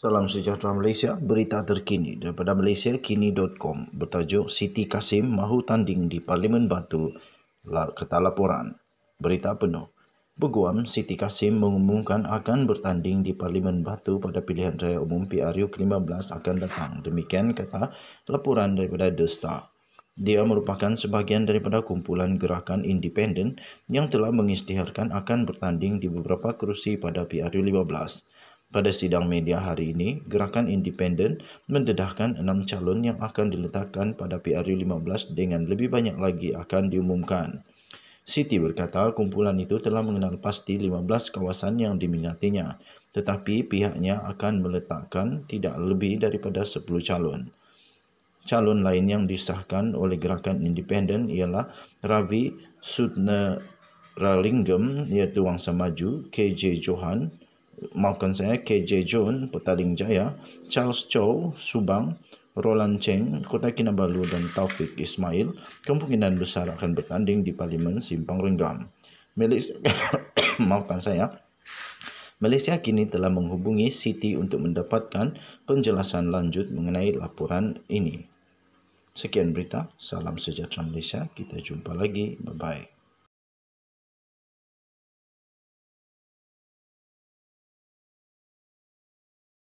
Salam sejahtera Malaysia, berita terkini daripada malaysiakini.com bertajuk Siti Kasim mahu tanding di Parlimen Batu kata laporan. Berita penuh. Peguam Siti Kasim mengumumkan akan bertanding di Parlimen Batu pada pilihan raya umum PRU ke-15 akan datang. Demikian kata laporan daripada The Star. Dia merupakan sebahagian daripada kumpulan gerakan independen yang telah mengisytiharkan akan bertanding di beberapa kerusi pada PRU 15. Pada sidang media hari ini, gerakan independen mendedahkan enam calon yang akan diletakkan pada PRU 15 dengan lebih banyak lagi akan diumumkan. Siti berkata kumpulan itu telah mengenal pasti 15 kawasan yang diminatinya, tetapi pihaknya akan meletakkan tidak lebih daripada 10 calon. Calon lain yang disahkan oleh gerakan independen ialah Ravi Sudna Ralinggam iaitu Wangsa Maju, KJ Johan, maafkan saya, KJ John, Petaling Jaya, Charles Chow, Subang, Roland Cheng, Kota Kinabalu dan Taufik Ismail kemungkinan besar akan bertanding di Parlimen Simpang Renggam. Malaysia, maafkan saya, Malaysia kini telah menghubungi Siti untuk mendapatkan penjelasan lanjut mengenai laporan ini. Sekian berita, salam sejahtera Malaysia, kita jumpa lagi, bye-bye.